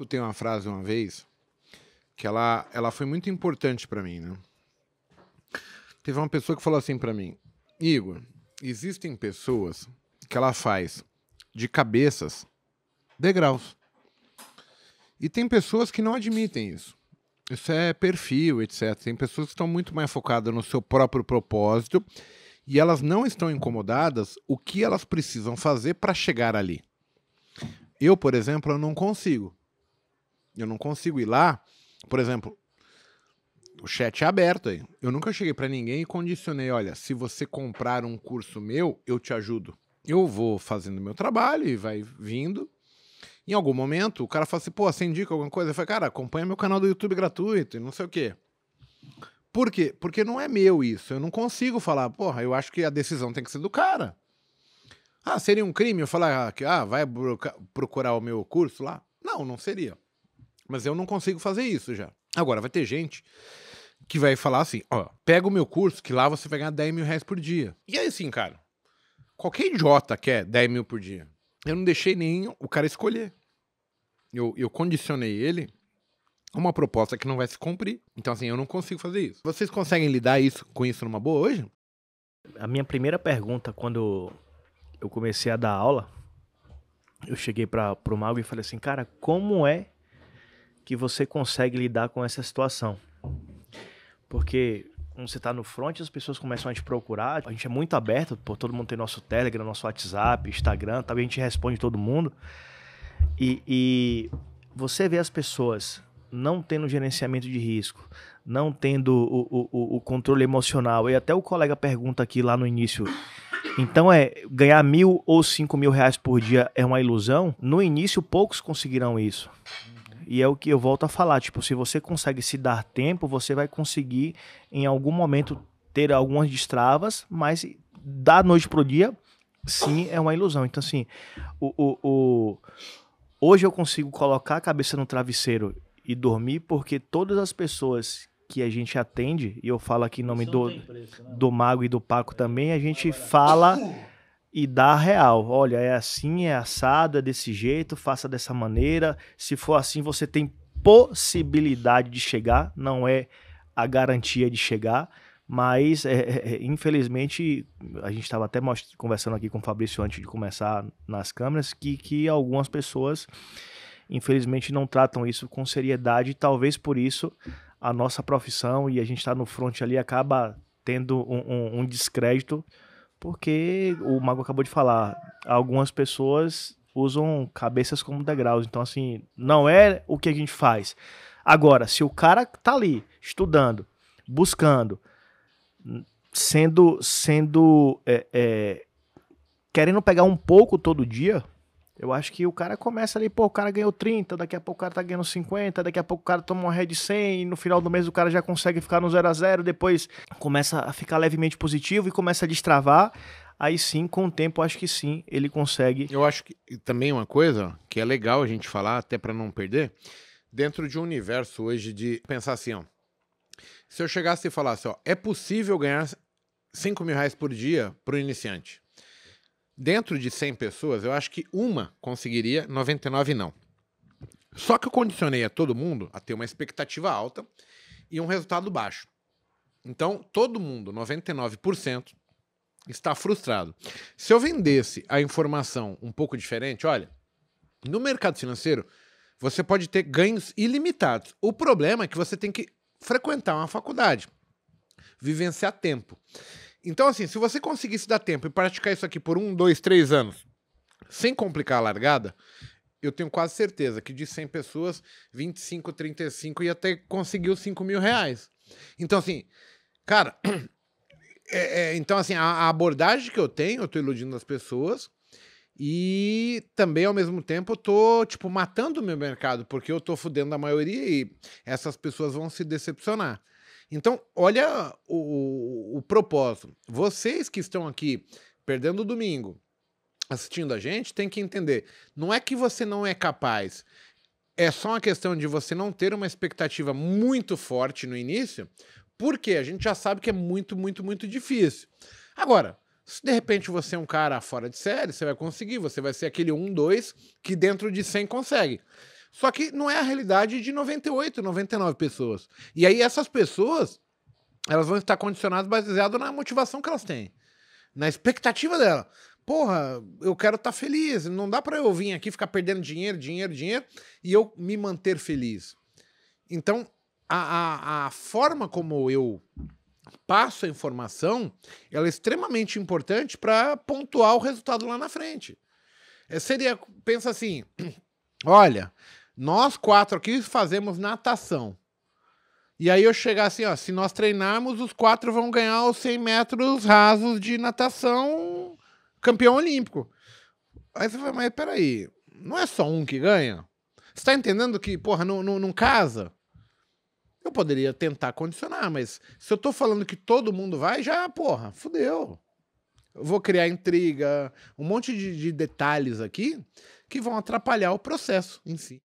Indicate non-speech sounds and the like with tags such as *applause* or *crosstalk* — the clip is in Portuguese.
escutei uma frase uma vez que ela, ela foi muito importante para mim, né? Teve uma pessoa que falou assim para mim, Igor, existem pessoas que ela faz de cabeças degraus. E tem pessoas que não admitem isso. Isso é perfil, etc. Tem pessoas que estão muito mais focadas no seu próprio propósito e elas não estão incomodadas o que elas precisam fazer para chegar ali. Eu, por exemplo, eu não consigo. Eu não consigo ir lá, por exemplo, o chat é aberto aí. Eu nunca cheguei para ninguém e condicionei, olha, se você comprar um curso meu, eu te ajudo. Eu vou fazendo meu trabalho e vai vindo. Em algum momento, o cara fala assim, pô, você indica alguma coisa? Eu falo, cara, acompanha meu canal do YouTube gratuito e não sei o quê. Por quê? Porque não é meu isso. Eu não consigo falar, porra, eu acho que a decisão tem que ser do cara. Ah, seria um crime eu falar que, ah, vai procurar o meu curso lá? Não, não seria. Mas eu não consigo fazer isso já. Agora, vai ter gente que vai falar assim: ó, pega o meu curso, que lá você vai ganhar 10 mil reais por dia. E aí, assim, cara, qualquer idiota quer 10 mil por dia. Eu não deixei nem o cara escolher. Eu, eu condicionei ele a uma proposta que não vai se cumprir. Então, assim, eu não consigo fazer isso. Vocês conseguem lidar isso, com isso numa boa hoje? A minha primeira pergunta, quando eu comecei a dar aula, eu cheguei para o Mago e falei assim, cara, como é que você consegue lidar com essa situação. Porque quando você está no front, as pessoas começam a te procurar. A gente é muito aberto, pô, todo mundo tem nosso Telegram, nosso WhatsApp, Instagram, tá? a gente responde todo mundo. E, e você vê as pessoas não tendo gerenciamento de risco, não tendo o, o, o controle emocional. E até o colega pergunta aqui lá no início. Então é ganhar mil ou cinco mil reais por dia é uma ilusão. No início poucos conseguirão isso. E é o que eu volto a falar, tipo, se você consegue se dar tempo, você vai conseguir em algum momento ter algumas destravas, mas da noite pro dia, sim, é uma ilusão. Então, assim, o, o, o... hoje eu consigo colocar a cabeça no travesseiro e dormir porque todas as pessoas que a gente atende, e eu falo aqui em nome do, preço, né? do Mago e do Paco também, a gente fala e dar real. Olha, é assim, é assado, é desse jeito, faça dessa maneira. Se for assim, você tem possibilidade de chegar, não é a garantia de chegar, mas é, é, é infelizmente a gente estava até conversando aqui com o Fabrício antes de começar nas câmeras que, que algumas pessoas infelizmente não tratam isso com seriedade e talvez por isso a nossa profissão e a gente está no front ali acaba tendo um, um, um descrédito porque o Mago acabou de falar, algumas pessoas usam cabeças como degraus. Então, assim, não é o que a gente faz. Agora, se o cara tá ali estudando, buscando, sendo, sendo é, é, querendo pegar um pouco todo dia, eu acho que o cara começa ali, pô, o cara ganhou 30, daqui a pouco o cara tá ganhando 50, daqui a pouco o cara toma uma red 100, e no final do mês o cara já consegue ficar no 0 a 0 depois começa a ficar levemente positivo e começa a destravar. Aí sim, com o tempo, acho que sim, ele consegue. Eu acho que também uma coisa que é legal a gente falar, até para não perder, dentro de um universo hoje de pensar assim, ó. Se eu chegasse e falasse, ó, é possível ganhar 5 mil reais por dia para o iniciante dentro de 100 pessoas, eu acho que uma conseguiria, 99 não. Só que eu condicionei a todo mundo a ter uma expectativa alta e um resultado baixo. Então, todo mundo, 99%, está frustrado. Se eu vendesse a informação um pouco diferente, olha, no mercado financeiro, você pode ter ganhos ilimitados. O problema é que você tem que frequentar uma faculdade, vivenciar tempo. Então, assim, se você conseguisse dar tempo e praticar isso aqui por um, dois, três anos, sem complicar a largada, eu tenho quase certeza que de 100 pessoas, 25, 35 ia até conseguir os 5 mil reais. Então, assim, cara, *clears throat* é, é, então, assim, a, a, abordagem que eu tenho, eu tô iludindo as pessoas e também, ao mesmo tempo, eu tô, tipo, matando o meu mercado, porque eu tô fudendo a maioria e essas pessoas vão se decepcionar. Então, olha o, o propósito. Vocês que estão aqui perdendo o domingo, assistindo a gente, tem que entender. Não é que você não é capaz. É só uma questão de você não ter uma expectativa muito forte no início, porque a gente já sabe que é muito, muito, muito difícil. Agora, se de repente você é um cara fora de série, você vai conseguir, você vai ser aquele 1, 2 que dentro de 100 consegue. Só que não é a realidade de 98, 99 pessoas. E aí essas pessoas, elas vão estar condicionadas baseado na motivação que elas têm, na expectativa dela. Porra, eu quero estar tá feliz, não dá para eu vir aqui ficar perdendo dinheiro, dinheiro, dinheiro e eu me manter feliz. Então, a, a, a forma como eu passo a informação, ela é extremamente importante para pontuar o resultado lá na frente. É, seria, pensa assim, *clears throat* olha, nós quatro aqui fazemos natação. E aí eu chegar assim, ó, se nós treinarmos, os quatro vão ganhar os 100 metros rasos de natação campeão olímpico. Aí você fala, mas peraí, não é só um que ganha? Você tá entendendo que, porra, não, não, não casa? Eu poderia tentar condicionar, mas se eu tô falando que todo mundo vai, já, porra, fudeu. Eu vou criar intriga, um monte de, de detalhes aqui que vão atrapalhar o processo em si.